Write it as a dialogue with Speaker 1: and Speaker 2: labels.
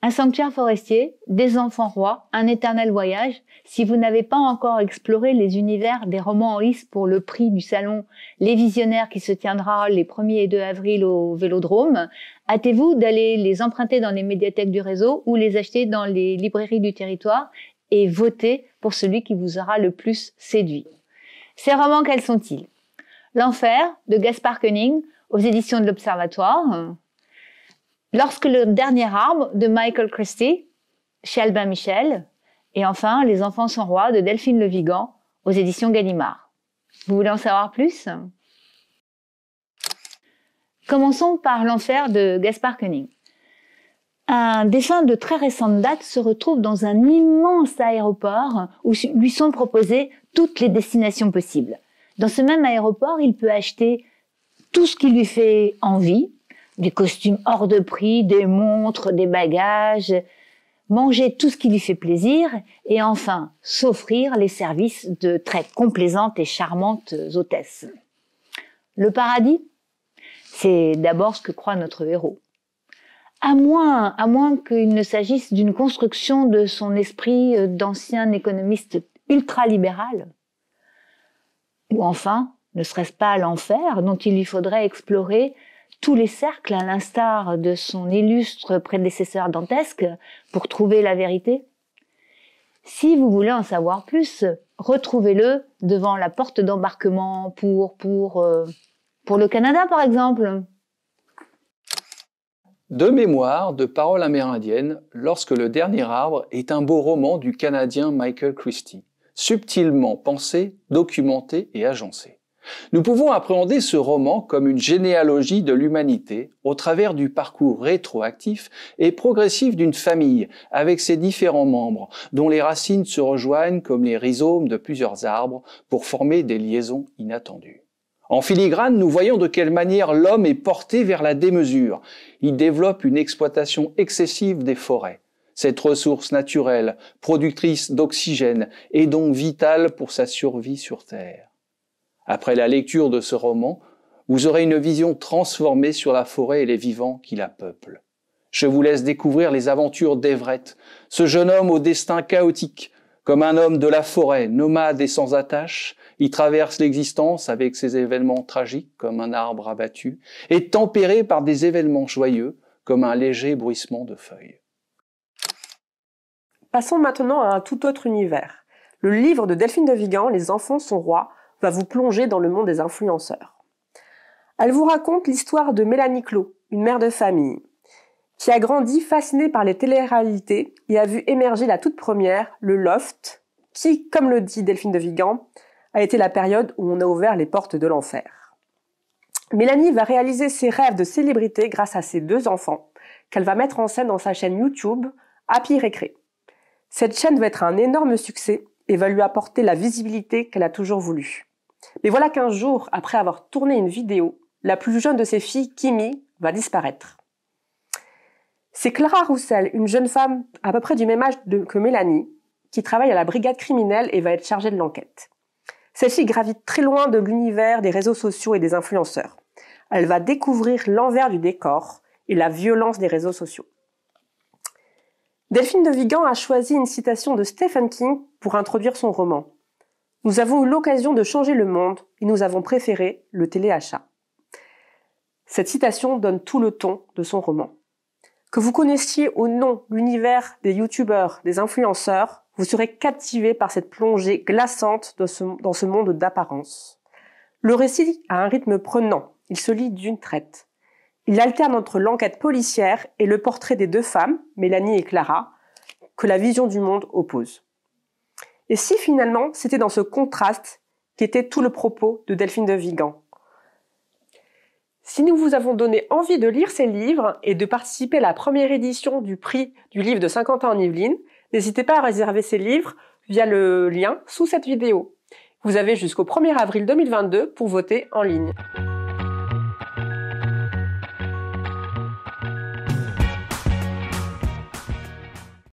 Speaker 1: Un sanctuaire forestier, des enfants rois, un éternel voyage. Si vous n'avez pas encore exploré les univers des romans en lice pour le prix du salon Les Visionnaires qui se tiendra les 1er et 2 avril au Vélodrome, hâtez-vous d'aller les emprunter dans les médiathèques du réseau ou les acheter dans les librairies du territoire et votez pour celui qui vous aura le plus séduit. Ces romans, quels sont-ils L'Enfer de Gaspard Koenig aux éditions de l'Observatoire, Lorsque le dernier arbre de Michael Christie, chez Albin Michel, et enfin Les enfants sont rois de Delphine Le Vigan aux éditions Gallimard. Vous voulez en savoir plus Commençons par l'enfer de Gaspard Koenig. Un dessin de très récente date se retrouve dans un immense aéroport où lui sont proposées toutes les destinations possibles. Dans ce même aéroport, il peut acheter tout ce qui lui fait envie, des costumes hors de prix, des montres, des bagages, manger tout ce qui lui fait plaisir et enfin s'offrir les services de très complaisantes et charmantes hôtesses. Le paradis, c'est d'abord ce que croit notre héros. À moins, à moins qu'il ne s'agisse d'une construction de son esprit d'ancien économiste ultralibéral. Ou enfin, ne serait-ce pas l'enfer dont il lui faudrait explorer tous les cercles, à l'instar de son illustre prédécesseur dantesque, pour trouver la vérité Si vous voulez en savoir plus, retrouvez-le devant la porte d'embarquement pour, pour, euh, pour le Canada, par exemple.
Speaker 2: De mémoire de paroles amérindiennes, Lorsque le dernier arbre est un beau roman du Canadien Michael Christie, subtilement pensé, documenté et agencé. Nous pouvons appréhender ce roman comme une généalogie de l'humanité au travers du parcours rétroactif et progressif d'une famille avec ses différents membres dont les racines se rejoignent comme les rhizomes de plusieurs arbres pour former des liaisons inattendues. En filigrane, nous voyons de quelle manière l'homme est porté vers la démesure. Il développe une exploitation excessive des forêts. Cette ressource naturelle, productrice d'oxygène, est donc vitale pour sa survie sur Terre. Après la lecture de ce roman, vous aurez une vision transformée sur la forêt et les vivants qui la peuplent. Je vous laisse découvrir les aventures d'Everett, ce jeune homme au destin chaotique. Comme un homme de la forêt, nomade et sans attache, il traverse l'existence avec ses événements tragiques comme un arbre abattu, et tempéré par des événements joyeux comme un léger bruissement de feuilles.
Speaker 3: Passons maintenant à un tout autre univers. Le livre de Delphine de Vigan, Les enfants sont rois, va vous plonger dans le monde des influenceurs. Elle vous raconte l'histoire de Mélanie Clos, une mère de famille, qui a grandi fascinée par les téléréalités et a vu émerger la toute première, le Loft, qui, comme le dit Delphine de Vigan, a été la période où on a ouvert les portes de l'enfer. Mélanie va réaliser ses rêves de célébrité grâce à ses deux enfants, qu'elle va mettre en scène dans sa chaîne YouTube, Happy Récré. Cette chaîne va être un énorme succès et va lui apporter la visibilité qu'elle a toujours voulu. Mais voilà qu'un jour, après avoir tourné une vidéo, la plus jeune de ses filles, Kimi, va disparaître. C'est Clara Roussel, une jeune femme à peu près du même âge que Mélanie, qui travaille à la brigade criminelle et va être chargée de l'enquête. Celle-ci gravite très loin de l'univers des réseaux sociaux et des influenceurs. Elle va découvrir l'envers du décor et la violence des réseaux sociaux. Delphine de Vigan a choisi une citation de Stephen King pour introduire son roman. Nous avons eu l'occasion de changer le monde et nous avons préféré le téléachat. Cette citation donne tout le ton de son roman. Que vous connaissiez ou non l'univers des youtubeurs, des influenceurs, vous serez captivé par cette plongée glaçante ce, dans ce monde d'apparence. Le récit a un rythme prenant, il se lit d'une traite. Il alterne entre l'enquête policière et le portrait des deux femmes, Mélanie et Clara, que la vision du monde oppose. Et si finalement c'était dans ce contraste qu'était tout le propos de Delphine de Vigan Si nous vous avons donné envie de lire ces livres et de participer à la première édition du prix du livre de 50 ans en Yvelines, n'hésitez pas à réserver ces livres via le lien sous cette vidéo. Vous avez jusqu'au 1er avril 2022 pour voter en ligne.